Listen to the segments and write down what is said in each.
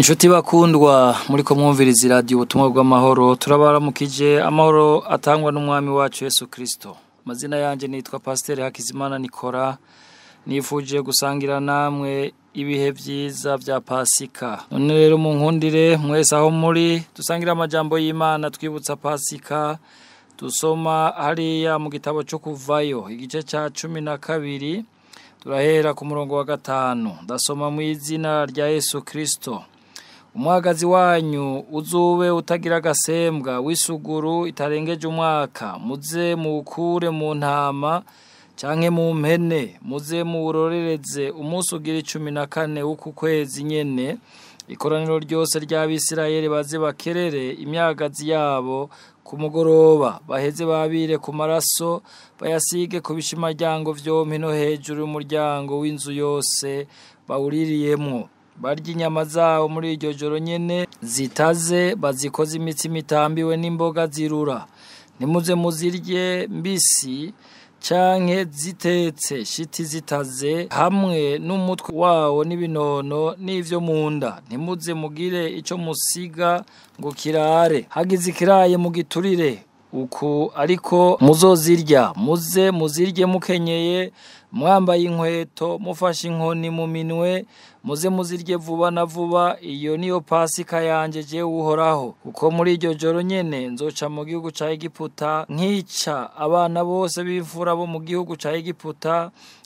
inshuti bakundwa muri ko mwumviriza iradiyo ubutumwa bw'amahoro turabaramukije amahoro atangwa n'umwami wacu Yesu kirisito amazina yanjye nitwa pasiteri hakizimana nikora nifuje gusangira namwe ibihe byiza bya pasika none rero mu nkundire mwese aho muri dusangire amajyambo y'imana twibutsa pasika dusoma hariya mu gitabo cyo kuvayo igice cya cumi na kabiri turahera ku murongo wa gatanu ndasoma mu izina rya Yesu kirisito umuhagazi wanyu uzube utagira agasembwa w'isuguru itarengeje umwaka muze muwukure mu ntama cyangwa mu mpene muze muwurorereze umunsi ugira icumi na kane w'uku kwezi nyine ikoraniro ryose ry'abisirayeri baze bakerere imyagazi yabo ku mugoroba baheze babire ku maraso bayasige ku bishimaryango byombi no hejuru y'umuryango w'inzu yose bawuririyemo barya inyama zabo muri iryo joro nyine zitaze bazikoze imitsima itambiwe n'imboga zirura nimuze muzirye mbisi canke zitetse shiti zitaze hamwe n'umutwe wawo n'ibinono n'ivyo mu nda ntimuze mugire ico musiga ngo kirare hagize ikiraye mu giturire uku ariko muzozirya muze muzirye mukenyeye mwambaye inkweto mufashe inkoni mu minwe muze muzirye vuba na vuba iyo niyo pasika yanjye jye uhoraho kuko muri iryo joro nyine nzoca mu gihugu cya egiputa nkica abana bose b'imfura bo mu gihugu cya egiputa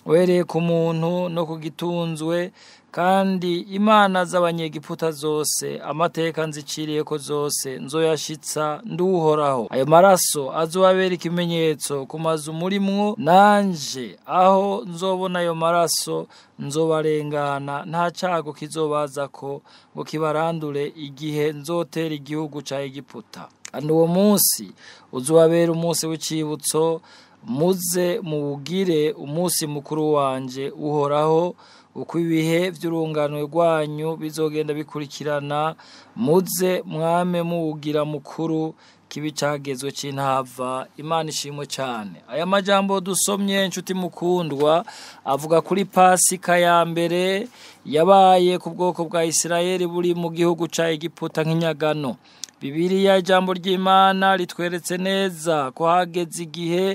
uhereye ku muntu no ku gitunzwe kandi imana z'abanyegiputa zose amateka nziciriye ko zose nzoyashyitsa nduhoraho ayo maraso azobabera ikimenyetso ku mazu murimwo nanje aho nzobona ayo maraso nzobarengana nta cyago kizobaza ko ngo kibarandure igihe nzotera igihugu cya egiputa kandi uwo munsi uzobabera umunsi w'icyibutso muze muwubwire umunsi mukuru wanjye uhoraho uko ibihe by'urungano rwanyu bizogenda bikurikirana muze mwame muwugira mukuru kibi cyagezwe cy'intava imana ishimwe cyane aya majambo dusomye inshuti mukundwa avuga kuri pasika ya mbere yabaye ku bwoko bwa Isirayeli buri mu gihugu cya Egiputa nk'inyagano bibiriya ijambo ry'imana ritweretse neza ko hageze igihe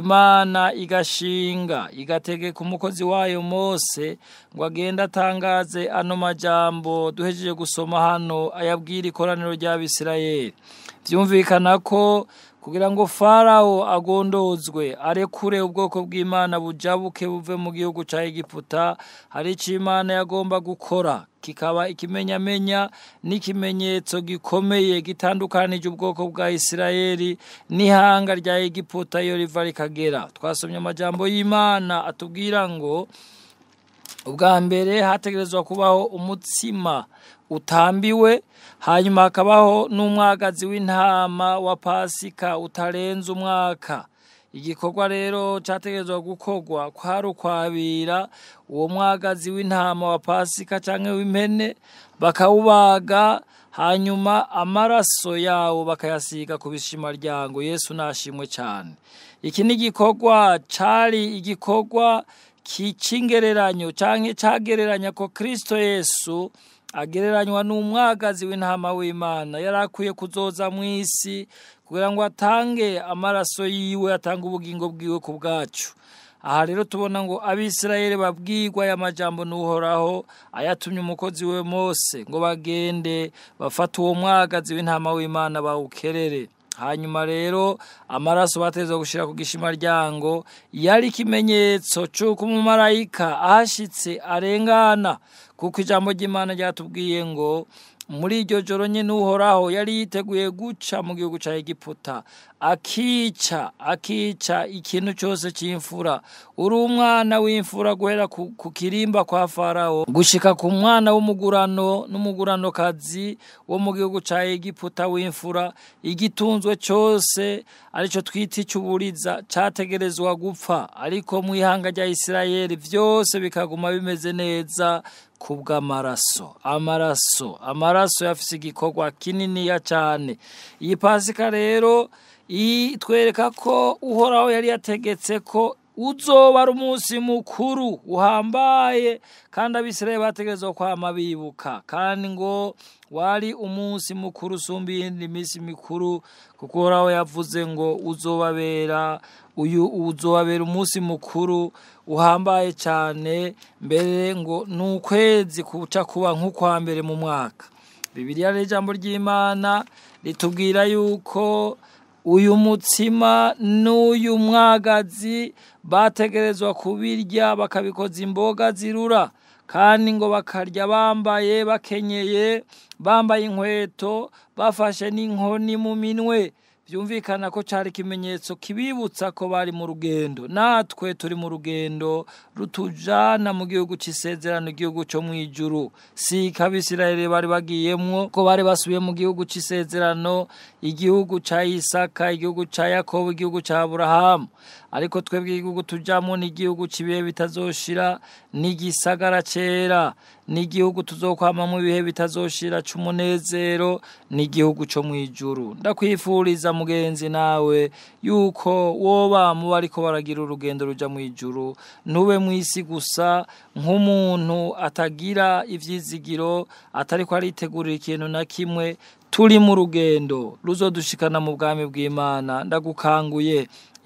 imana igashinga igategeka umukozi wayo mose ngo agende atangaze ano majambo duhejeje gusoma hano ayabwira ikoraniro ry'abisirayeli byumvikana ko kugira ngo farawo agondozwe arekure ubwoko bw'imana bujabuke buve mu gihugu cya egiputa hari icyo imana yagomba gukora kikaba ikimenyamenya n'ikimenyetso gikomeye gitandukanije ubwoko bwa isirayeli n'ihanga rya egiputa iyo riva rikagera twasomye amajyambo y'imana atubwira ngo ubwa mbere hategerezwa kubaho umutsima utambiwe hanyuma hakabaho n'umwagazi w'intama wa pasika utarenze umwaka igikorwa rero cyategerezwa gukorwa kwari ukwabira uwo mwagazi w'intama wa pasika cyangwa w'impene bakawubaga hanyuma amaraso yawo bakayasiga ku bishimaryango yesu nashimwe cyane iki ni igikorwa cyari igikorwa cy'ingereranyo cyangwa cyagereranya ko kirisito yesu agereranywa n'umwagazi w'intama w'imana yari akwiye kuzoza mu isi kugira ngo atange amaraso yiwe atange ubugingo bwiwe ku bwacu aha rero tubona ngo abisirayeli babwirwa aya majambo n'uhoraho ayatumye umukozi we mose ngo bagende bafate uwo mwagazi w'intama w'imana bawukerere hanyuma rero amaraso bateza gushyira ku gishima ryango yari ikimenyetso cy'uko umumarayika ahashyitse arengana kuko ijambo ry'imana ryatubwiye ngo muri iryo joro nyine uhoraho yari yiteguye guca mu gihugu cya egiputa akica akica ikintu cyose cy'imfura uri umwana w'imfura guhera ku kirimba kwa farawo gushika ku mwana w'umugurano n'umuguranokazi wo mu gihugu cya egiputa w'imfura igitunzwe cyose aricyo twita icy'uburiza cyategerezwa gupfa ariko mu ihanga rya isirayeli byose bikaguma bimeze neza ku bw'amaraso amaraso amaraso yafise igikorwa kininiya cyane iyi pasika rero itwereka ko uhoraho yari yategetse ko uzoba ari umunsi mukuru uhambaye kandi abisirayeli bategerezwa kwama bibuka kandi ngo wari umunsi mukuru usumba iyindi minsi mikuru kuko uhoraho yavuze ngo uzobabera uyu uzobabera umunsi mukuru uhambaye cyane mbere ngo ni ukwezi kuca kuba nk'ukwa mbere mu mwaka bibiriya ni ijambo ry'imana ritubwira yuko uyu mutsima n'uyu mwagazi bategerezwa kubirya bakabikoza imboga zirura kandi ngo bakarya bambaye bakenyeye bambaye inkweto bafashe n'inkoni mu minwe byumvikana ko cyari ikimenyetso kibibutsa ko bari mu rugendo natwe turi mu rugendo rutujana mu gihugu cy'isezerano igihugu cyo mu ijuru si kabisirayire bari bagiyemo ko bari basubiye mu gihugu cy'isezerano igihugu ca Isaka igihugu cya Yakobo igihugu cya Aburahamu ariko twebwe igihugu tujyamo igihugu kibihe bitazoshira n'igisagara cyera n'igihugu tuzokwamamo ibihe bitazoshira cy'umunezero n'igihugu cyo mu ijuru ndakwifuriza mugenzi nawe yuko woba muba ariko baragira urugendo rujya mu ijuru ntube mu isi gusa nk'umuntu atagira ibyizigiro atari ko aritegurira ikintu na kimwe turi mu rugendo ruzodushikana mu bwami bw'imana ndagukanguye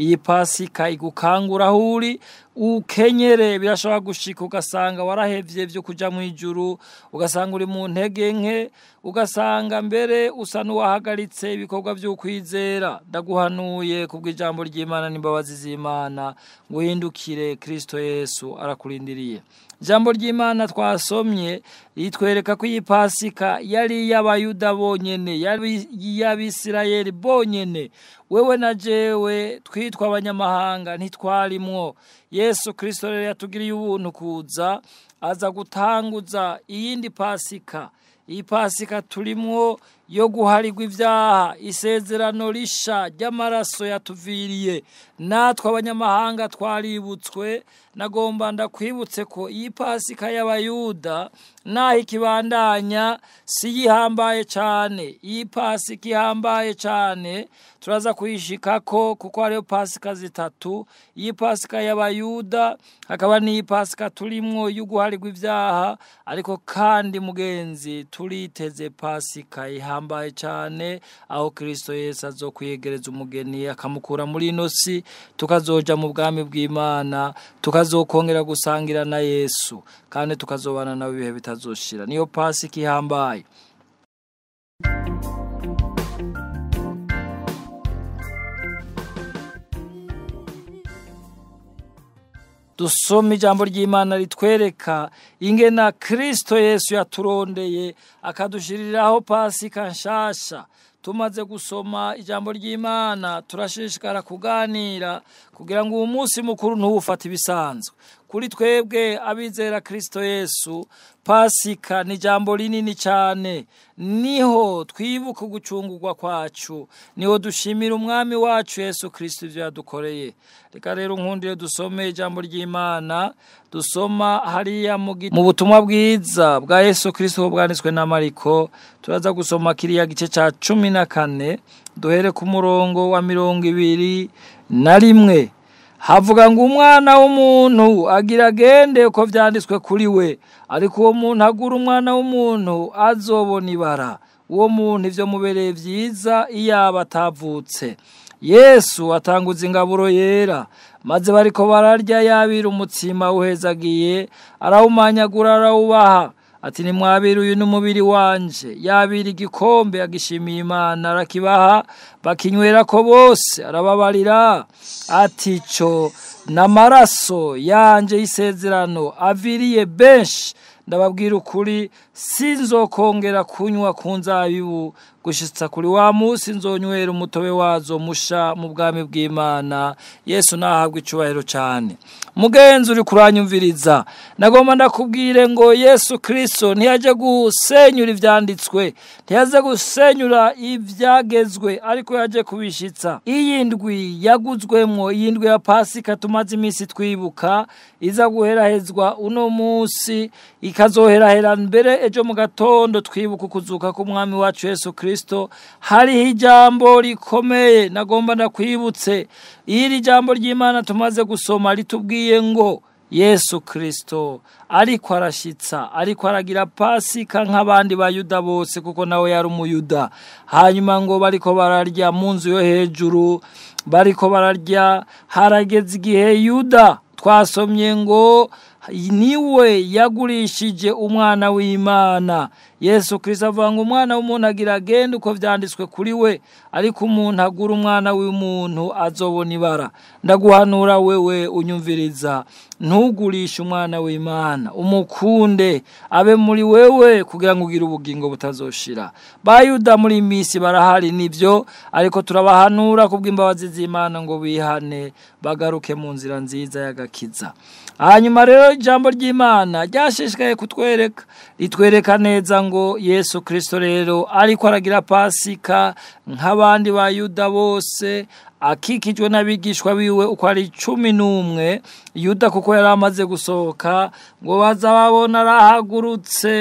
iyi pasika igukangura aho uri ukenyere birashobora gushika ugasanga warahevye byo kuja mu ijuru ugasanga uri mu ntege nke ugasanga mbere usa n'uwahagaritse ibikorwa by'ukwizera ndaguhanuye ijambo ry'imana n'imbabazi z'imana ngo uhindukire kirisito yesu arakurindiriye ijambo ry'imana twasomye ritwereka ko iyi pasika yari iy'abayuda bonyine yari iy'abisirayeli bonyine wewe na jewe twitwa abanyamahanga ntitwarimwo Yesu Kristo rero yatugiriye ubuntu kuza aza gutanguza iyindi pasika iyi pasika turimwo yo guharirwa ibyaha isezerano risha ry'amaraso yatuviriye natwe abanyamahanga twaributswe nagomba ndakwibutse ko iyi pasika y'abayuda naho ikibandanya si yihambaye cyane iyi pasika ihambaye cyane turaza kuyishika ko kuko hariyo pasika zitatu iyi pasika y'abayuda hakaba n'iyi pasika turimo y'uguharirwa ibyaha ariko kandi mugenzi turiteze pasika ihambaye bihambaye cyane aho Yesu azo azokwiyegereza umugeni akamukura muri inosi tukazoja mu bwami bw'imana tukazokongera gusangira na yesu kandi tukazobana nawe ibihe bitazoshira niyo pasi kihambaye dusoma ijambo ry'imana ritwereka ingena Kristo yesu yaturondeye akadushyiriraho pasika nshasha tumaze gusoma ijambo ry'imana turashishikara kuganira kugira ngo uwo munsi mukuru ntuwufate ibisanzwe kuri twebwe abizera Kristo yesu pasika ni ijambo rinini cyane niho twibuka gucungurwa kwacu niho dushimira umwami wacu yesu Kristo ibyo yadukoreye reka rero nkundire dusome ijambo ry'imana dusoma hariya mu butumwa bwiza bwa yesu Kristo bwanditswe na mariko turaza gusoma kiriya gice cya cumi na kane duhere ku murongo wa mirongo ibiri na rimwe havuga ngo umwana w'umuntu agira agende uko byanditswe kuri we ariko uwo muntu agura umwana w'umuntu azobona ibara uwo muntu ibyo mubereye byiza iyo aba atavutse yesu atanguza ingaburo yera maze bariko bararya yabira umutsima uhezagiye arawumanyagura arawubaha ati nimwabire uyu n'umubiri wanje yabira igikombe agishimiye imana arakibaha bakinywera ko bose arababarira ati cyo n'amaraso yanjye y'isezerano aviriye benshi ndababwira ukuri sinzokongera kunywa ku nzabibu gushyitsa kuri wa munsi nzonywera umutobe wazo musha mu bwami bw'imana yesu nahabwa icyubahiro cyane mugenzi uri kuranyumviriza nagomba ndakubwire ngo yesu kirisito ntiyaje gusenyura ibyanditswe ntiyaze gusenyura ibyagezwe ariko yaje kubishyitsa iyi ndwi yaguzwemo iyi ndwi ya pasika tumaze iminsi twibuka iza guherahezwa uno munsi ikazoherahera mbere ejo mu gatondo twibuka ukuzuka k'umwami wacu yesu kirisito Kristo hariho ijambo rikomeye nagomba ndakwibutse iri jambo ry'imana tumaze gusoma ritubwiye ngo yesu Kristo ariko arashyitsa ariko aragira pasika nk'abandi bayuda bose kuko nawe yari umuyuda hanyuma ngo bariko bararya mu nzu yo hejuru bariko bararya harageze igihe yuda twasomye ngo niwe yagurishije umwana w'imana yesu kirisita avuga ngo umwana w'umuntu agira agenda uko byanditswe kuri we ariko umuntu agura umwana w'umuntu azobona ibara ndaguhanura wewe unyumviriza ntugurishe umwana w'imana umukunde abe muri wewe kugira ngo ugire ubugingo butazoshira bayuda muri iyi barahari nibyo ariko turabahanura kubw'imbabazi z'imana ngo bihane bagaruke mu nzira nziza y'agakiza hanyuma rero ijambo ry'imana ryashishikaye kutwereka ritwereka neza ngo yesu kirisito rero ariko aragira pasika nk'abandi ba yuda bose akikijwe n'abigishwa biwe uko ari cumi n'umwe yuda kuko yari amaze gusohoka ngo baza babona arahagurutse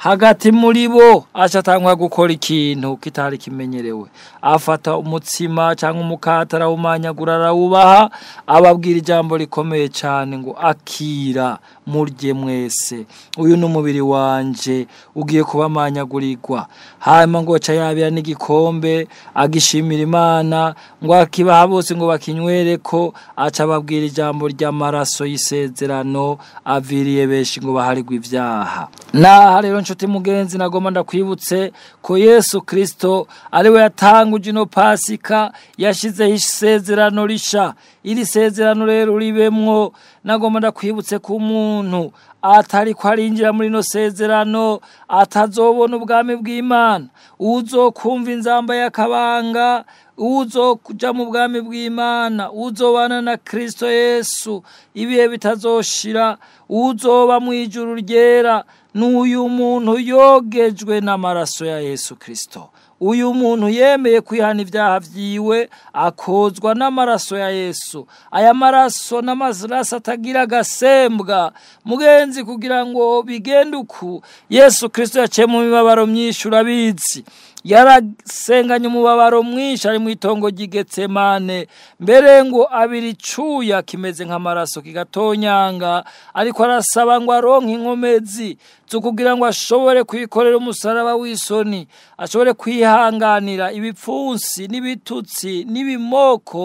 hagati muri bo ashatangwa gukora ikintu kitari kimenyerewe afata umutsima cyangwa umukata arawumanyagura arawubaha ababwira ijambo rikomeye cyane ngo akira murye mwese uyu ni umubiri wanjye ugiye kubamanyagurirwa hanyuma ngo yabira n'igikombe agishimira imana ngo bakibaha bose ngo bakinywere ko aca ababwira ijambo ry'amaraso y'isezerano aviriye benshi ngo baharirwe ibyaha naha rero nshuti mugenzi nagomba ndakwibutse ko yesu kirisito ari we yatanguje pasika yashyizeho isezerano risha iri sezerano rero ribemwo nagomba ndakwibutse ko umuntu atari ko arinjira muri ino sezerano atazobona ubwami bw'imana uzokumva inzamba y'akabanga uzo kujya mu bwami bw'imana uzobana na Kristo yesu ibihe bitazoshira uzoba mu ijuru ryera n'uyu muntu yogejwe n'amaraso ya yesu Kristo. uyu muntu yemeye kwihana ibyaha byiwe akozwa n'amaraso ya yesu aya maraso n'amaraso atagira agasembwa mugenzi kugira ngo bigende uku yesu kirisito yaciye mu mibabaro myinshi urabizi yarasenganye umubabaro mwinshi ari mu itongo ry'igetsemane mbere ngo abiri icyuya kimeze nk'amaraso kigatonyanga ariko arasaba ngo aronke inkomezi zo kugira ngo ashobore kwikorera umusaraba w'isoni ashobore kwihanganira ibipfunsi n'ibitutsi n'ibimoko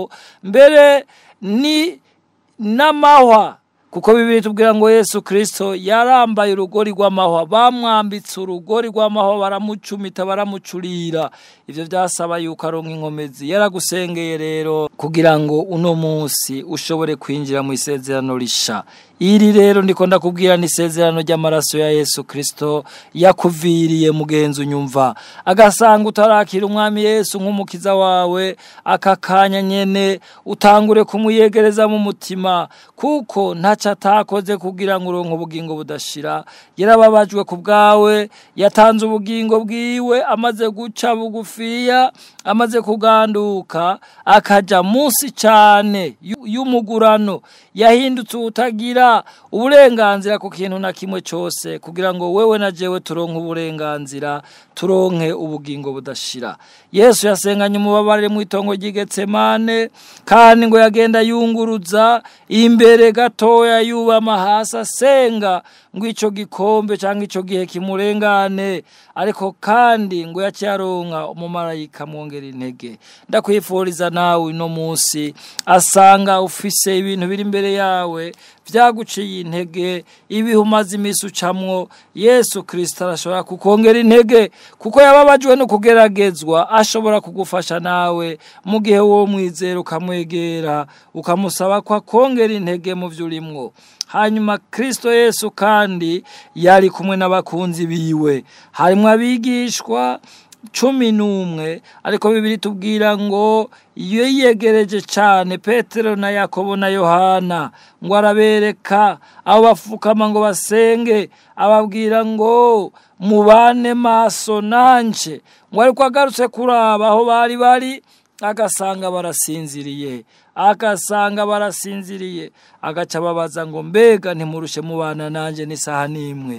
mbere ni n'amahwa kuko bibiri tubwira ngo yesu kirisito yarambaye urugori rw'amahwa bamwambitse urugori rw'amahwa baramucumita baramucurira ibyo byasaba yuko ari inkomezi yaragusengeye rero kugira ngo uno munsi ushobore kwinjira mu isezerano risha iri rero ndiko kubwira ni isezerano ry'amaraso ya Yesu Kristo yakuviriye mugenzi unyumva agasanga utarakira umwami Yesu nk'umukiza wawe aka kanya nyine utangure kumuyegereza mu mutima kuko ntacyo atakoze kugira ngo uronke ubugingo budashira yarababajwe ku bwawe yatanze ubugingo bwiwe amaze guca bugufiya amaze kuganduka akajya munsi cyane y'umugurano yahindutse utagira uburenganzira ku kintu na kimwe cyose kugira ngo wewe na jewe turonke uburenganzira turonke ubugingo budashira yesu yasenganye umubabare mu itongo ry'igetsemane kandi ngo yagenda yunguruza imbere gatoya yubama hasi asenga ngo icyo gikombe cyangwa icyo gihe kimurengane ariko kandi ngo yakiyaronka umumarayika mwongere utera intege ndakwifuriza nawe uno munsi asanga ufise ibintu biri imbere yawe byaguciye intege ibihe umaze iminsi ucamwo yesu kirisita arashobora kukongera intege kuko yababajwe no kugeragezwa ashobora kugufasha nawe mu gihe wowe mwizera ukamwegera ukamusaba ko akongera intege mu byo urimo hanyuma kirisito yesu kandi yari kumwe n'abakunzi biwe harimo abigishwa cumi n'umwe ariko bibiri tubwira ngo iyo yiyegereje cyane petero na yakobo na yohana ngo arabereka abo bapfukama ngo basenge ababwira ngo mubane maso nanjye ngo ariko agarutse kuraba aho bari bari agasanga barasinziriye agasanga barasinziriye agaca ababaza ngo mbega ntimurushe mubana nanjye n'isaha n'imwe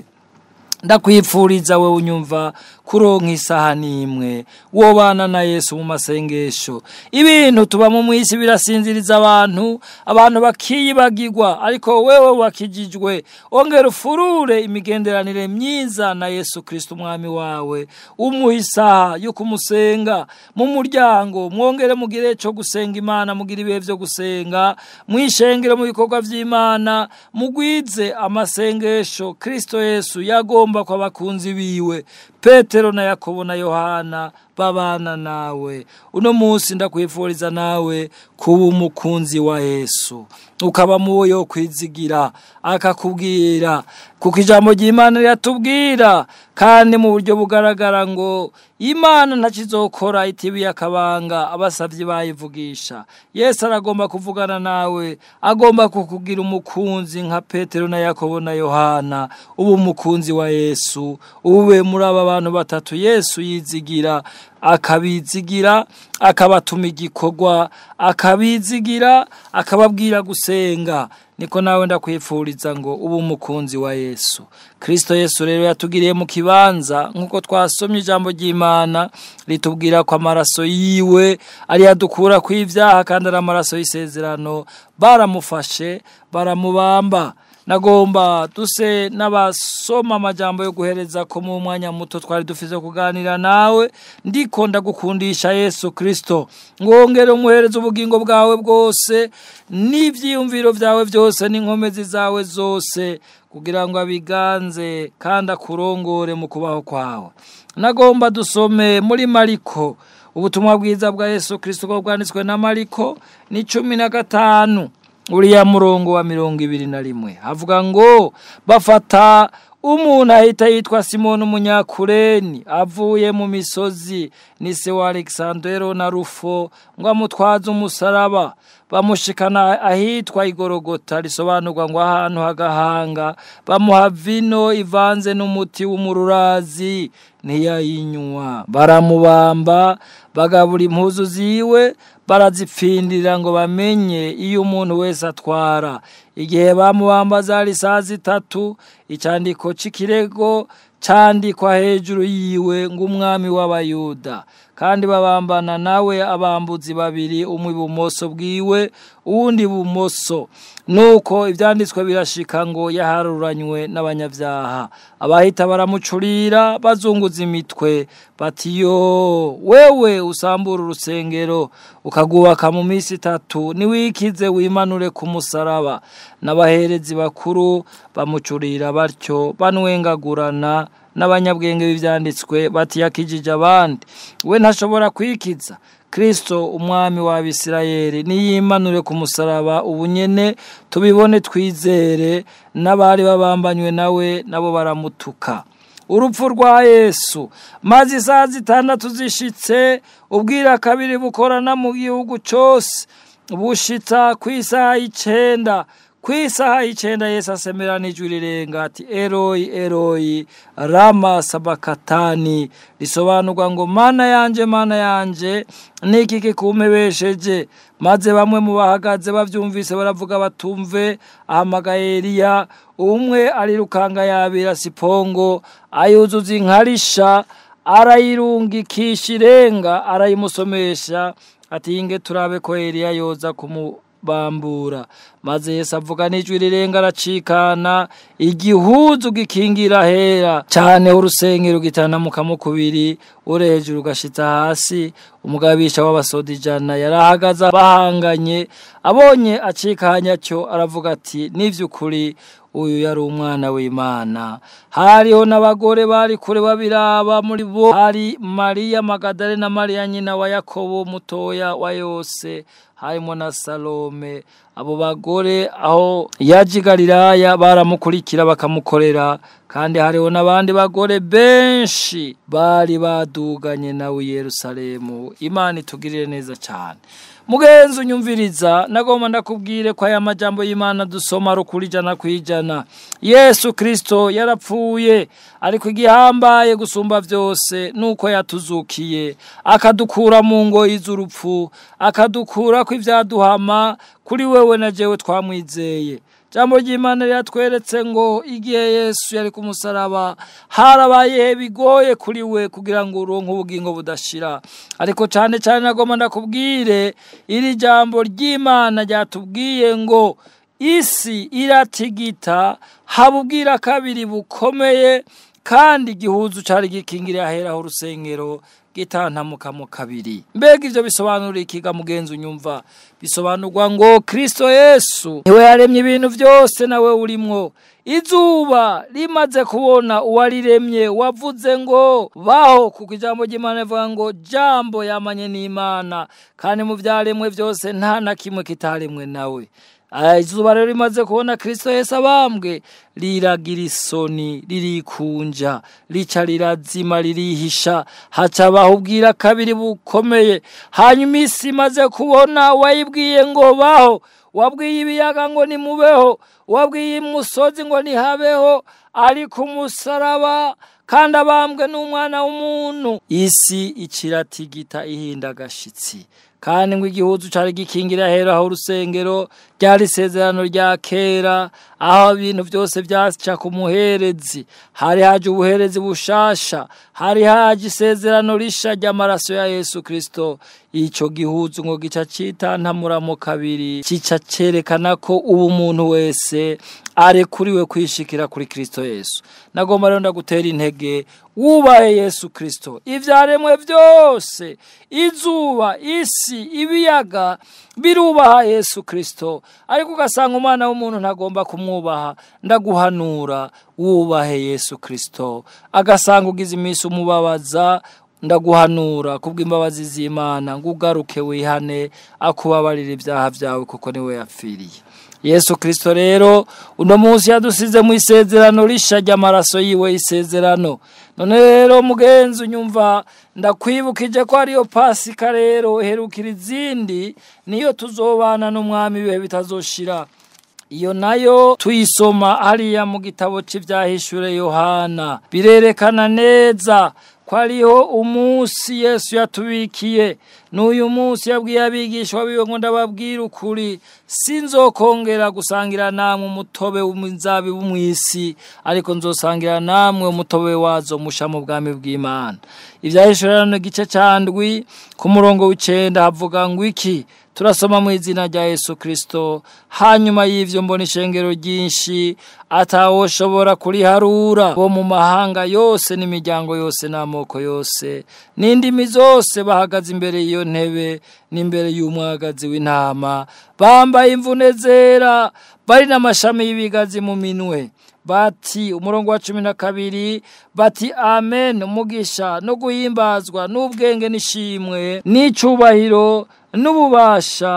ndakwipfuriza wowe unyumva kuro nk'isaha n'imwe wobana na yesu mu masengesho ibintu tubamo mu isi birasinziriza abantu abantu bakiyibagirwa ariko wewe wakijijwe ongera ufurure imigenderanire myiza na yesu kirisiti umwami wawe umuha isaha yo kumusenga mu muryango mwongere mugire cyo gusenga imana mugire ibihe byo gusenga mwishengere mu bikorwa by'imana mugwize amasengesho kirisito yesu yagomba agomba kuba abakunzi biwe petero na yakobo na yohana babana nawe uno munsi ndakwifuriza nawe kuba umukunzi wa yesu ukaba muwo kwizigira akakubwira kuko ijambo ry'imana riratubwira kandi mu buryo bugaragara ngo imana ntakizokora itibiye akabanga abasabyi bayivugisha yesu aragomba kuvugana nawe agomba kukubwira umukunzi nka petero na yakobo na yohana uba umukunzi wa yesu ube muri aba abantu batatu yesu yizigira akabizigira akabatuma igikorwa akabizigira akababwira gusenga niko nawe ndakwifuriza ngo ubu umukunzi wa yesu kirisito yesu rero yatugiriye mu kibanza nk'uko twasomye ijambo ry'imana ritubwira ko amaraso yiwe ari adukura ku ibyaha kandi ari amaraso y'isezerano baramufashe baramubamba nagomba duse n'abasoma amajyambere yo guhereza ko mu mwanya muto twari dufite kuganira nawe ndiko ndagukundisha yesu kirisito ngongere umuhereze ubugingo bwawe bwose n'ibyiyumviro byawe byose n'inkomezi zawe zose kugira ngo abiganze kandi akurongore mu kubaho kwawe nagomba dusome muri mariko ubutumwa bwiza bwa yesu kirisito bwanditswe na mariko ni cumi na gatanu uriya murongo wa mirongo ibiri na rimwe havuga ngo bafata umuntu ahita yitwa simoni umunyakureni avuye mu misozi ni se wa alexandero na rufo ngo amutwaze umusaraba bamushikana ahitwa igorogota risobanurwa ngo ahantu hagahanga bamuha vino ivanze n'umuti w'umururazi ntiyayinywa baramubamba bagabura impuzu ziwe barazipfindira ngo bamenye iyo umuntu wese atwara igihe bamubambaza risazi itatu icyandiko cy'ikirego cyandikwa hejuru yiwe ng'umwami w'abayuda kandi babambana nawe abambuzi babiri umwe ibumoso bwiwe uwundi ibumoso nuko ibyanditswe birashika ngo yaharuranywe n'abanyabyaha abahita baramucurira bazunguza imitwe bati yo wewe usambura urusengero ukagubaka mu minsi itatu ntiwikize wimanure ku musaraba n'abaherezi bakuru bamucurira batyo banwengagurana n'abanyabwenge b'ibyanditswe batiyakijije abandi we ntashobora kwikiza kirisito umwami wa bisirayeri niyimanure ku musaraba ubunyene tubibone twizere n'abari babambanywe nawe nabo baramutuka urupfu rwa yesu maze isaha zitandatu zishitse ubwira kabiri bukorana mu gihugu cyose bushitsa ku isaha y'icyenda ku isaha y'icyenda yesi asemera n'ijwi rirenga ati eroyi eroyi rama sabakatani risobanurwa ngo mana yanjye mana yanjye niki kikumpebesheje maze bamwe mu bahagaze babyumvise baravuga batumve ahamagaye eriya umwe arirukanga yabira sipongo ayuzuza inkarisha arayirungikisha irenga arayimusomesha ati yinge turabe ko eriya yoza kumubambura maze Yesu avuga n'ijwi rirenga aracikana igihuzu gikingira hera cyane urusengero gitana mu kubiri ure hejuru ugashita hasi umugabisha w'abasoda ijana yarahagaze bahanganye abonye acikanya cyo aravuga ati n'iby'ukuri uyu yari umwana w'imana hariho n'abagore bari kure babiraba muri bo hari mariya magadare na mariya nyina wa yakobo mutoya wa yose harimo na salome abo bagore aho yaje baramukurikira bakamukorera kandi hariho n'abandi bagore benshi bari baduganye nawe i Yerusalemu imana itugirire neza cyane mugenzi unyumviriza nagomba ndakubwire ko aya majyambo y'imana dusoma rukuri ijana ku ijana yesu kirisito yarapfuye ariko igihambaye gusumba byose ni yatuzukiye akadukura mu ngoyi z'urupfu akadukura ko ibyaduhama kuri wewe na jewe twamwizeye jambo ry'imana riratweretse ngo igihe yesu yari ku musaraba harabaye bigoye kuri we kugira ngo uronke ubugingo budashira ariko cyane cyane nagomba ndakubwire iri jambo ry'imana ryatubwiye ngo isi iratigita habubwira kabiri bukomeye kandi igihuzu cyari gikingiriye aheraho urusengero gitantamuka mu kabiri mbega ibyo bisobanura ikiga mugenzi unyumva bisobanurwa ngo Kristo yesu niwe yaremye ibintu byose nawe urimwo izuba rimaze kubona uwariremye wavuze ngo baho kuko ijambo ry'imana rivuga ngo jambo yamanye n'imana kandi mu byaremwe byose nta na kimwe kitaremwe nawe izuba rero rimaze kubona kirisito yesi abambwe riragira isoni ririkunja rica rirazima ririhisha hacabaho ubwira kabiri bukomeye hanyuma isi imaze kubona wayibwiye ngo baho wabwiye ibiyaga ngo nimubeho wabwiye imusozi ngo nihabeho ariko umusaraba kandi abambwe n'umwana w'umuntu isi ikiratigita ihinda agashyitsi kandi ngo igihugu cyari gikingira ahera aho urusengero ryari isezerano rya kera aho ibintu byose byaca ku muherezi hari haje ubuherezi bushasha hari haje isezerano risha ry'amaraso ya yesu Kristo icyo gihuzu ngo gica cyitantamuramo kabiri kica cyerekana ko ubu umuntu wese arekuriwe kwishikira kuri Kristo yesu nagomba rero ndagutera intege wubaye yesu Kristo ibyaremwe byose izuba isi ibiyaga birubaha yesu Kristo ariko ugasanga umwana w'umuntu ntagomba kumwubaha ndaguhanura wubahe yesu kirisito agasanga ugize iminsi umubabaza ndaguhanura kubw'imbabazi z'imana ngo ugaruke wihane akubabarira ibyaha byawe kuko niwe yapfiriye yesu kirisito rero uno munsi yadusize mu isezerano rishajya amaraso yiwe isezerano none rero mugenzi unyumva ndakwibukije ko ariyo pasika rero herukira izindi niyo tuzobana n'umwami we bitazoshira iyo nayo tuyisoma hariya mu gitabo cy'ibyahishure yohana birerekana neza ko hariho umunsi yesu yatubikiye n'uyu munsi yabwiye abigishwa biwe ngo ndababwira ukuri sinzokongera gusangira namwe umutobe w'inzabibu mu isi ariko nzosangira namwe umutobe wazo musha mu bwami bw'imana ibyahishorerano igice cyandwi ku murongo w'icyenda havuga ngo iki turasoma mu izina rya Yesu kirisito hanyuma y'ibyo mbona ishengero ryinshi atawoshobora kuriharura bo mu mahanga yose n'imiryango yose n'amoko yose n'indimi zose bahagaze imbere y'iyo y'iyo ntebe n'imbere y'umwagazi w'intama bambaye imvune zera bari n'amashami y'ibigazi mu minwe bati umurongo wa cumi na kabiri bati amen umugisha no guhimbazwa n'ubwenge n'ishimwe n'icyubahiro n'ububasha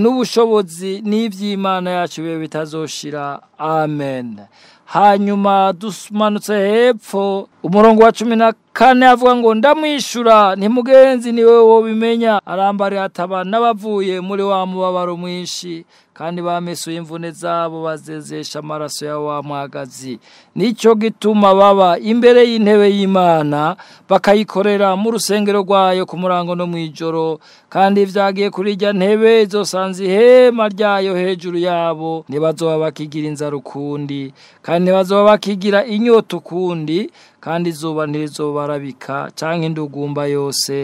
n'ubushobozi n'iby'imana yacu biba bitazoshira amen hanyuma dusmanutse hepfo umurongo wa cumi na kane avuga ngo ndamwishyura ntimugenzi ni wowe wo bimenya arambare hataba n'abavuye muri wa mubabaro mwinshi kandi bamesuye imvune zabo bazezesha amaraso ya wa muhagazi nicyo gituma baba imbere y'intebe y'imana bakayikorera mu rusengero rwayo ku murango no mu ijoro kandi byagiye kuri irya ntebe zosanze ihema ryayo hejuru yabo ntibazoba bakigira inzara ukundi kandi ntibazoba bakigira inyota ukundi kandi izuba ntirizobarabika cyangwa indugumba yose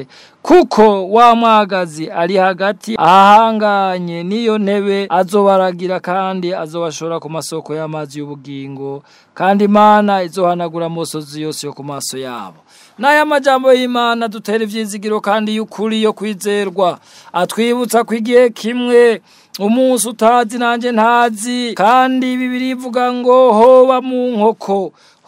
kuko wa mwagazi ari hagati ahanganye n'iyo ntebe azobaragira kandi azobashora ku masoko y'amazi y'ubugingo kandi imana izohanagura amosozi yose yo ku maso yabo n'aya majyambere y'imana dutera ibyizigiro kandi y'ukuri yo kwizerwa atwibutsa ko igihe kimwe umunsi utazi nanjye ntazi kandi bibiri ivuga ngo hoba mu nkoko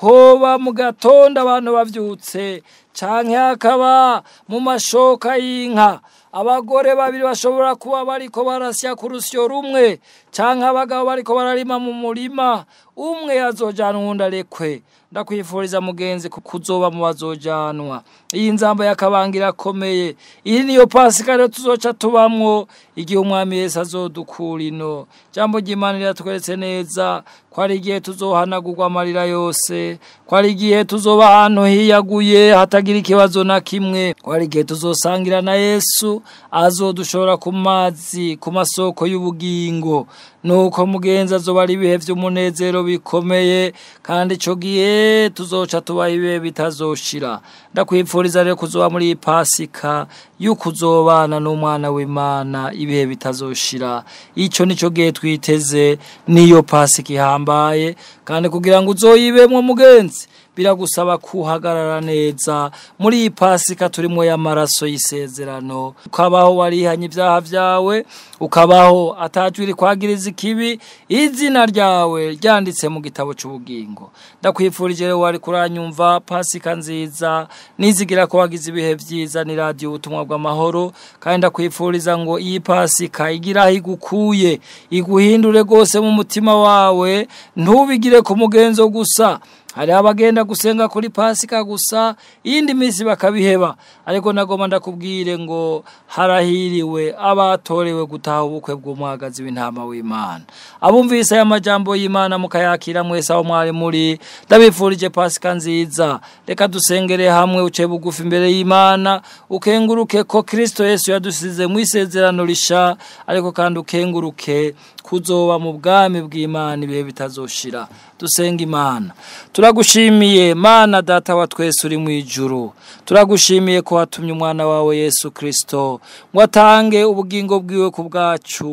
hoba mu gatonda abantu babyutse cyane hakaba mu mashoka y'inka abagore babiri bashobora kuba bariko barasya ku rusyo rumwe cyangwa abagabo bariko bararima mu murima umwe yazojyana uwundi arekwe ndakwifuriza mugenzi kuzoba mu bazojyanwa iyi nzamba yakabangira akomeye iyi niyo pasika rero tuzoca tubamwo igihe umwami wese azodukura ino jambo ry'imana riratweretse neza ko ari igihe tuzohanagurwa amarira yose ko ari igihe tuzoba ahantu hiyaguye hatagira ikibazo na kimwe ko ari igihe tuzosangira na yesu azodushora ku mazi ku masoko y'ubugingo nuko mugenzi azoba ari ibihe by'umunezero bikomeye kandi icyo gihe tuzoca tubaha ibihe bitazoshira ndakwifuriza rero kuzoba muri iyi pasika yukuzobana uzobana n'umwana w'imana ibihe bitazoshira icyo nicyo gihe twiteze niyo pasika ihambaye kandi kugira ngo uzoyibemo mugenzi biragusaba kuhagarara neza muri iyi pasika turimo y'amaraso y'isezerano ukabaho warihanye ibyaha byawe ukabaho atajwiri kwagiriza ikibi izina ryawe ryanditse mu gitabo cy'ubugingo ndakwifurije rero wari kuranyumva pasika nziza nizigira ko wagize ibihe byiza ni radiyo ubutumwa bw'amahoro kandi ndakwifuriza ngo iyi pasika igiraho igukuye iguhindure rwose mu mutima wawe ntubigire ku mugenzo gusa hari abagenda gusenga kuri pasika gusa iyindi minsi bakabiheba ariko nagomba ndakubwire ngo harahiriwe abatorewe gutaha ubukwe bw'umuhagazi w'intama w'imana abumvise aya majyambo y'imana mukayakira mwese aho mwari muri ndabifurije pasika nziza reka dusengere hamwe uce bugufi imbere y'imana ukenguruke ko kirisito Yesu yadusize mu isezerano risha ariko kandi ukenguruke kuzoba mu bwami bw'imana ibihe bitazoshira dusenga imana turagushimiye mana data wa twese uri mu ijuru turagushimiye ko watumye umwana wawe yesu kirisito ngo atange ubugingo bwiwe ku bwacu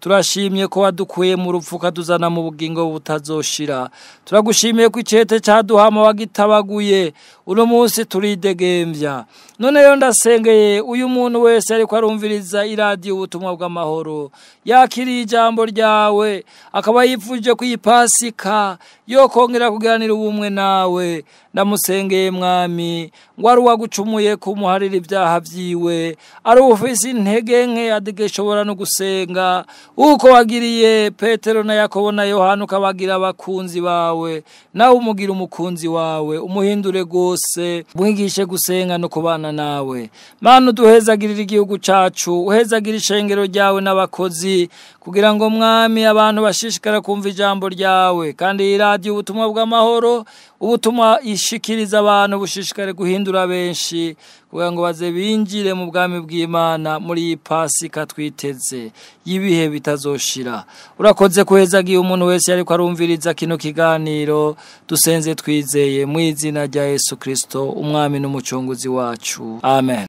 turashimye ko wadukuye mu rupfu ukaduzana mu bugingo butazoshira turagushimiye ko icyete cyaduhama wagitabaguye uno munsi turidegembya none rero ndasengeye uyu muntu wese ariko arumviriza iradiyo ubutumwa bw'amahoro yakiriye ijambo ryawe akaba yifuje ko pasika yo kongera kuganira ubumwe nawe ndamusengeye mwami ngo ari uwagucumuye kumuharira ibyaha byiwe ari uwufise intege nke adegeshobora no gusenga uko wagiriye petero na yakobo na yohani ukabagira abakunzi bawe nawe umugira umukunzi wawe umuhindure rwose mwigishe gusenga no kubana nawe mpano duhezagirire igihugu cyacu uhezagire ishengero ryawe n'abakozi kugira ngo mwami abantu bashishikare kumva ijambo ryawe kandi iyi ubutumwa bw'amahoro ubutumwa ishikiriza abantu bushishikare guhindura benshi kugira ngo baze binjire mu bwami bw'imana muri iyi pasika twiteze y'ibihe bitazoshira urakoze kuheza igihe umuntu wese ariko arumviriza kino kiganiro dusenze twizeye mu izina rya yesu kirisito umwami n'umucunguzi wacu amen